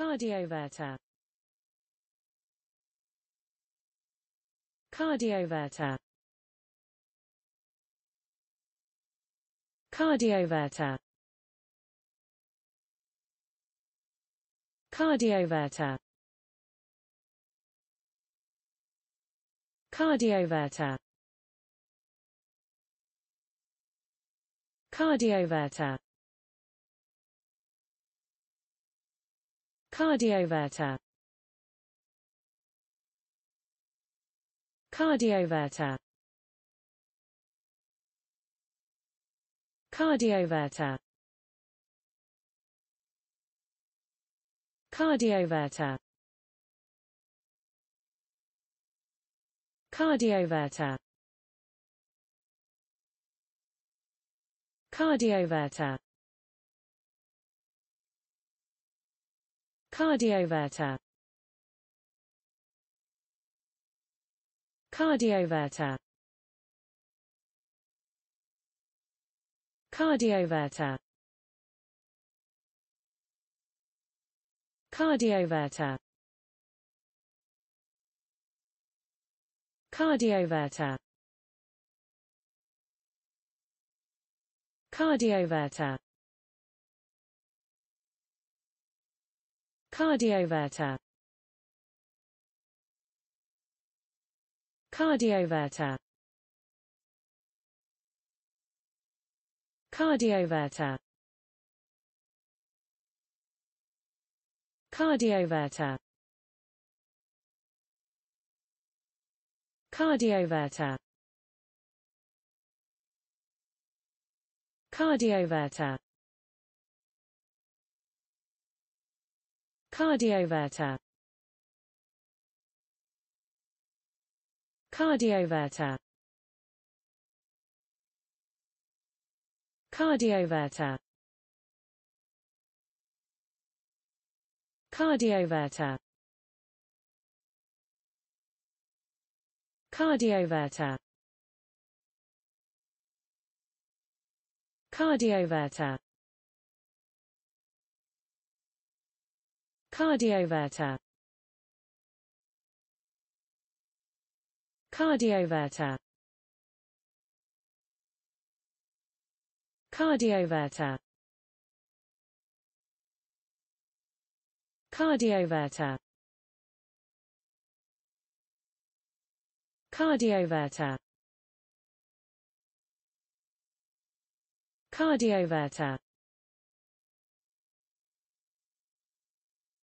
Cardioverter Cardioverter Cardioverter Cardioverter Cardioverter Cardioverter Cardioverter Cardioverter Cardioverter Cardioverter Cardioverter Cardioverter Cardioverter Cardioverter Cardioverter Cardioverter Cardioverter Cardioverter Cardioverter Cardioverter Cardioverter Cardioverter Cardioverter Cardioverter Cardioverter Cardioverter Cardioverter Cardioverter Cardioverter Cardioverter Cardioverter Cardioverter Cardioverter Cardioverter Cardioverter Cardioverter